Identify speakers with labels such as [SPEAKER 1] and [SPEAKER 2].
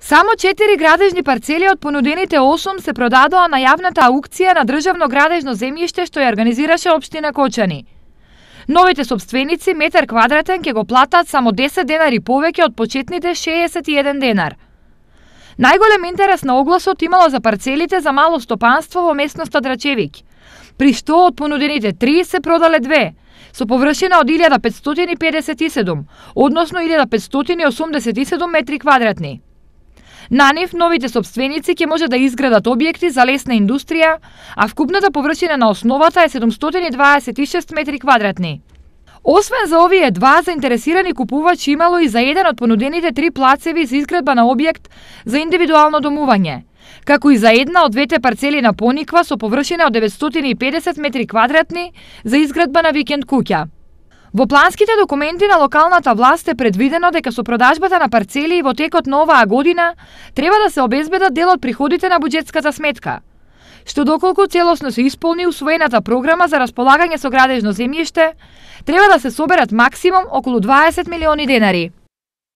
[SPEAKER 1] Само 4 градежни парцели од понудените 8 се продадоа на јавната аукција на државно градежно земјиште што ја организираше Обштина Кочани. Новите собственици метар квадратен ќе го платат само 10 денари повеќе од почетните 61 денар. Најголем интерес на огласот имало за парцелите за мало стопанство во местноста Драчевик, при што од понудените 3 се продале 2, со површина од 1557, односно 1587 метри квадратни. На нив новите собственици ќе може да изградат објекти за лесна индустрија, а вкупната површина на основата е 726 метри квадратни. Освен за овие два заинтересирани купувачи имало и за еден од понудените три плацеви за изградба на објект за индивидуално домување, како и за една од двете парцели на Пониква со површина од 950 метри квадратни за изградба на викенд куќа. Во планските документи на локалната власт е предвидено дека со продажбата на парцели во текот на оваа година треба да се обезбедат дел од приходите на буџетската сметка што доколку целосно се исполни усвоената програма за располагање со градежно земјиште, треба да се соберат максимум околу 20 милиони денари.